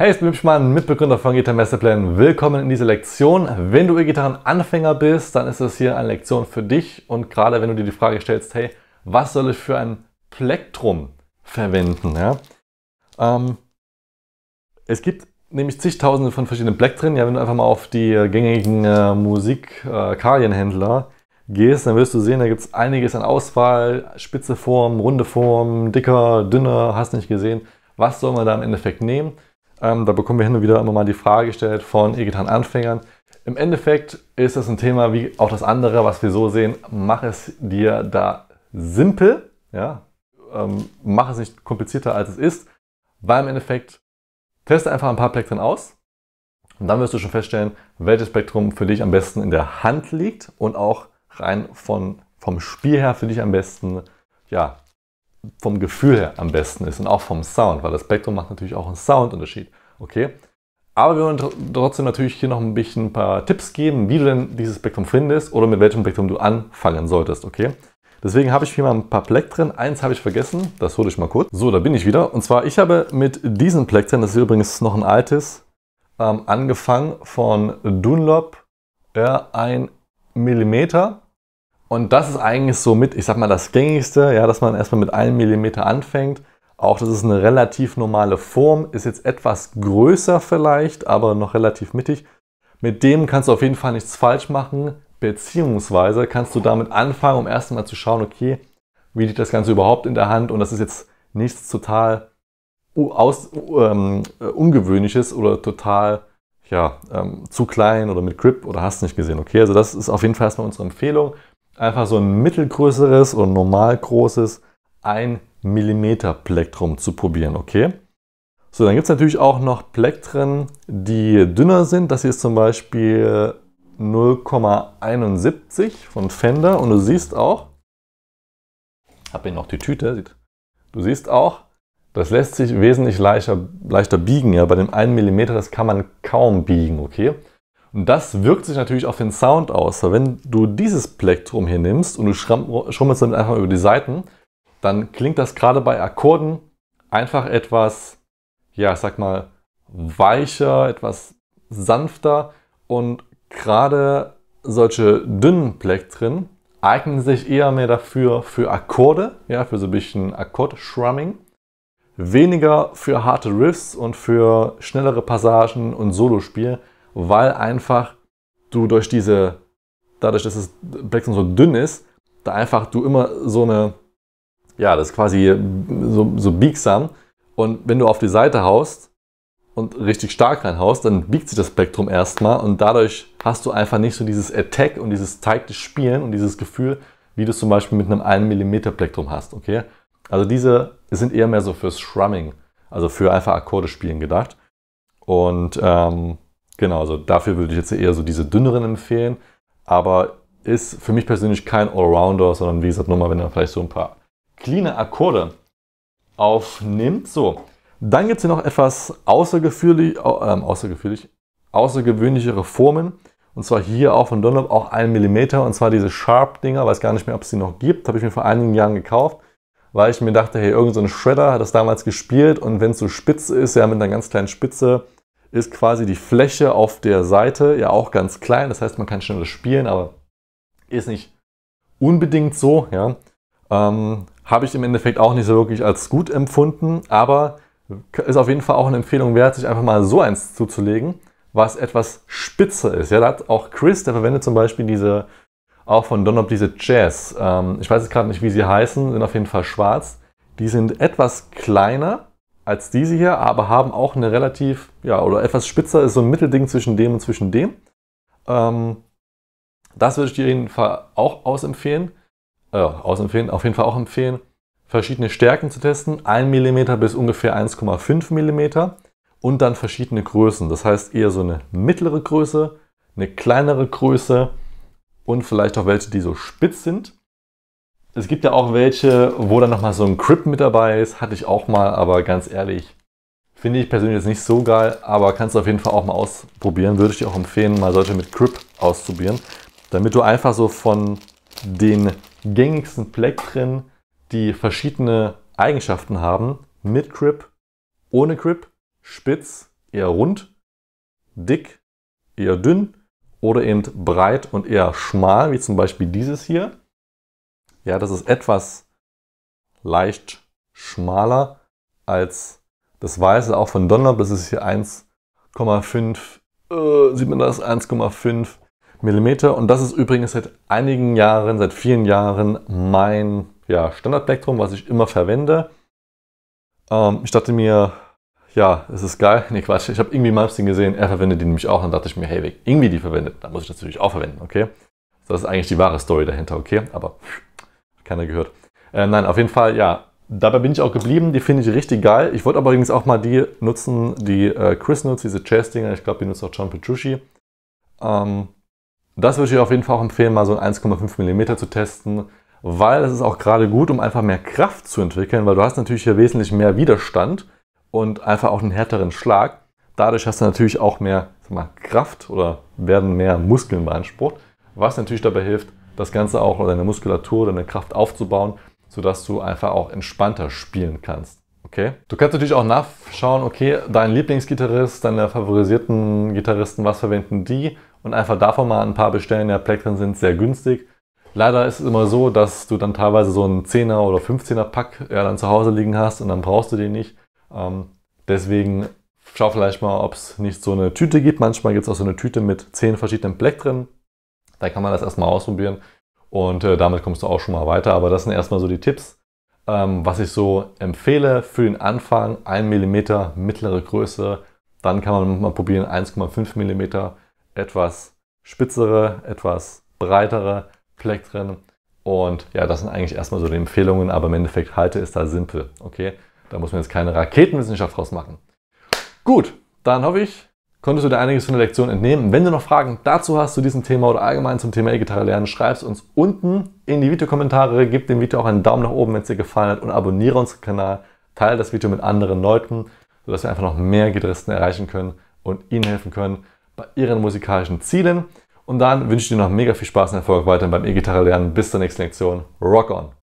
Hey, ich bin Lipschmann, Mitbegründer von Gitarren Masterplan. Willkommen in dieser Lektion. Wenn du E-Gitarren-Anfänger bist, dann ist das hier eine Lektion für dich. Und gerade wenn du dir die Frage stellst, hey, was soll ich für ein Plektrum verwenden? Ja? Ähm, es gibt nämlich zigtausende von verschiedenen Plektren. Ja, wenn du einfach mal auf die gängigen äh, Musik-Kalienhändler äh, gehst, dann wirst du sehen, da gibt es einiges an Auswahl. Spitze Form, runde Form, dicker, dünner, hast nicht gesehen. Was soll man da im Endeffekt nehmen? Ähm, da bekommen wir hin und wieder immer mal die Frage gestellt von E-Gitarren-Anfängern. Im Endeffekt ist das ein Thema wie auch das andere, was wir so sehen. Mach es dir da simpel, ja? Ähm, mach es nicht komplizierter als es ist, weil im Endeffekt teste einfach ein paar Plektren aus und dann wirst du schon feststellen, welches Spektrum für dich am besten in der Hand liegt und auch rein von, vom Spiel her für dich am besten ja, vom Gefühl her am besten ist und auch vom Sound, weil das Spektrum macht natürlich auch einen Soundunterschied. Okay? Aber wir wollen trotzdem natürlich hier noch ein bisschen ein paar Tipps geben, wie du denn dieses Spektrum findest oder mit welchem Spektrum du anfangen solltest, okay? Deswegen habe ich hier mal ein paar Plektren. Eins habe ich vergessen, das hole ich mal kurz. So, da bin ich wieder. Und zwar, ich habe mit diesen Plektren, das ist übrigens noch ein altes, ähm, angefangen von Dunlop, R1 Millimeter und das ist eigentlich so mit, ich sag mal, das gängigste, ja, dass man erstmal mit einem Millimeter anfängt. Auch das ist eine relativ normale Form, ist jetzt etwas größer vielleicht, aber noch relativ mittig. Mit dem kannst du auf jeden Fall nichts falsch machen, beziehungsweise kannst du damit anfangen, um erstmal zu schauen, okay, wie liegt das Ganze überhaupt in der Hand und das ist jetzt nichts total aus, ähm, äh, ungewöhnliches oder total ja, ähm, zu klein oder mit Grip oder hast nicht gesehen. Okay, also das ist auf jeden Fall erstmal unsere Empfehlung einfach so ein mittelgrößeres und normal großes 1 mm Plektrum zu probieren, okay? So, dann gibt es natürlich auch noch Plektren, die dünner sind. Das hier ist zum Beispiel 0,71 von Fender und du siehst auch, habe hier noch die Tüte, du siehst auch, das lässt sich wesentlich leichter, leichter biegen. Ja, bei dem 1 mm, das kann man kaum biegen, okay? Und das wirkt sich natürlich auf den Sound aus. wenn du dieses Plektrum hier nimmst und du schummelst damit einfach über die Seiten, dann klingt das gerade bei Akkorden einfach etwas, ja, ich sag mal, weicher, etwas sanfter. Und gerade solche dünnen Plektren eignen sich eher mehr dafür für Akkorde, ja, für so ein bisschen Akkord-Shrumming weniger für harte Riffs und für schnellere Passagen und Solospiel weil einfach du durch diese, dadurch, dass das Plexum so dünn ist, da einfach du immer so eine, ja, das ist quasi so, so biegsam. Und wenn du auf die Seite haust und richtig stark reinhaust, dann biegt sich das Spektrum erstmal und dadurch hast du einfach nicht so dieses Attack und dieses zeigte Spielen und dieses Gefühl, wie du es zum Beispiel mit einem 1 mm Plektrum hast, okay? Also diese sind eher mehr so fürs Shrumming, also für einfach Akkorde spielen gedacht. Und ähm, Genau, also dafür würde ich jetzt eher so diese dünneren empfehlen. Aber ist für mich persönlich kein Allrounder, sondern wie gesagt, nur mal, wenn er vielleicht so ein paar cleane Akkorde aufnimmt. So, dann gibt es hier noch etwas außergeführlich, äh, außergeführlich, außergewöhnlichere Formen. Und zwar hier auch von Dunlop, auch 1 mm. Und zwar diese Sharp-Dinger, weiß gar nicht mehr, ob es die noch gibt. Habe ich mir vor einigen Jahren gekauft, weil ich mir dachte, hey, irgendein so Shredder hat das damals gespielt. Und wenn es so spitz ist, ja, mit einer ganz kleinen Spitze, ist quasi die Fläche auf der Seite ja auch ganz klein. Das heißt, man kann schneller spielen, aber ist nicht unbedingt so. Ja. Ähm, Habe ich im Endeffekt auch nicht so wirklich als gut empfunden, aber ist auf jeden Fall auch eine Empfehlung wert, sich einfach mal so eins zuzulegen, was etwas spitzer ist. Ja, da hat auch Chris, der verwendet zum Beispiel diese, auch von Donop diese Jazz. Ähm, ich weiß jetzt gerade nicht, wie sie heißen, sind auf jeden Fall schwarz. Die sind etwas kleiner als diese hier, aber haben auch eine relativ, ja, oder etwas spitzer, ist so ein Mittelding zwischen dem und zwischen dem. Ähm, das würde ich dir auf jeden Fall auch ausempfehlen, äh, ausempfehlen, auf jeden Fall auch empfehlen, verschiedene Stärken zu testen, 1 mm bis ungefähr 1,5 mm und dann verschiedene Größen. Das heißt eher so eine mittlere Größe, eine kleinere Größe und vielleicht auch welche, die so spitz sind. Es gibt ja auch welche, wo dann nochmal so ein Crip mit dabei ist. Hatte ich auch mal, aber ganz ehrlich, finde ich persönlich jetzt nicht so geil. Aber kannst du auf jeden Fall auch mal ausprobieren. Würde ich dir auch empfehlen, mal solche mit Crip auszuprobieren. Damit du einfach so von den gängigsten Plektren, die verschiedene Eigenschaften haben, mit Crip, ohne Crip, spitz, eher rund, dick, eher dünn oder eben breit und eher schmal, wie zum Beispiel dieses hier. Ja, das ist etwas leicht schmaler als das Weiße, auch von Dunlop. Das ist hier 1,5, äh, sieht man das, 1,5 mm. Und das ist übrigens seit einigen Jahren, seit vielen Jahren mein ja, Standardspektrum, was ich immer verwende. Ähm, ich dachte mir, ja, es ist geil. Nee, Quatsch, ich habe irgendwie Malmsteen gesehen, er verwendet die nämlich auch. Dann dachte ich mir, hey, irgendwie die verwendet, dann muss ich natürlich auch verwenden, okay? Das ist eigentlich die wahre Story dahinter, okay? Aber keiner gehört. Äh, nein, auf jeden Fall, ja. Dabei bin ich auch geblieben, die finde ich richtig geil. Ich wollte aber übrigens auch mal die nutzen, die äh, Chris nutzt, diese chess dinger Ich glaube, die nutzt auch John Petrucci. Ähm, das würde ich auf jeden Fall auch empfehlen, mal so ein 1,5 mm zu testen, weil es ist auch gerade gut, um einfach mehr Kraft zu entwickeln, weil du hast natürlich hier wesentlich mehr Widerstand und einfach auch einen härteren Schlag. Dadurch hast du natürlich auch mehr mal, Kraft oder werden mehr Muskeln beansprucht, was natürlich dabei hilft, das Ganze auch oder deine Muskulatur, deine Kraft aufzubauen, sodass du einfach auch entspannter spielen kannst. Okay. Du kannst natürlich auch nachschauen, okay, dein Lieblingsgitarrist, deine favorisierten Gitarristen, was verwenden die? Und einfach davon mal ein paar bestellen. Ja, Plektren sind sehr günstig. Leider ist es immer so, dass du dann teilweise so einen 10er oder 15er Pack ja, dann zu Hause liegen hast und dann brauchst du den nicht. Ähm, deswegen schau vielleicht mal, ob es nicht so eine Tüte gibt. Manchmal gibt es auch so eine Tüte mit 10 verschiedenen Black drin. Da kann man das erstmal ausprobieren und äh, damit kommst du auch schon mal weiter. Aber das sind erstmal so die Tipps, ähm, was ich so empfehle für den Anfang. 1 mm mittlere Größe, dann kann man mal probieren 1,5 mm, etwas spitzere, etwas breitere Fleck drin. Und ja, das sind eigentlich erstmal so die Empfehlungen, aber im Endeffekt halte es da simpel. Okay, da muss man jetzt keine Raketenwissenschaft draus machen. Gut, dann hoffe ich, konntest du dir einiges von der Lektion entnehmen. Wenn du noch Fragen dazu hast zu diesem Thema oder allgemein zum Thema E-Gitarre lernen, schreib es uns unten in die Videokommentare, gib dem Video auch einen Daumen nach oben, wenn es dir gefallen hat und abonniere unseren Kanal, teile das Video mit anderen Leuten, sodass wir einfach noch mehr Gitarristen erreichen können und ihnen helfen können bei ihren musikalischen Zielen. Und dann wünsche ich dir noch mega viel Spaß und Erfolg weiterhin beim E-Gitarre lernen. Bis zur nächsten Lektion. Rock on!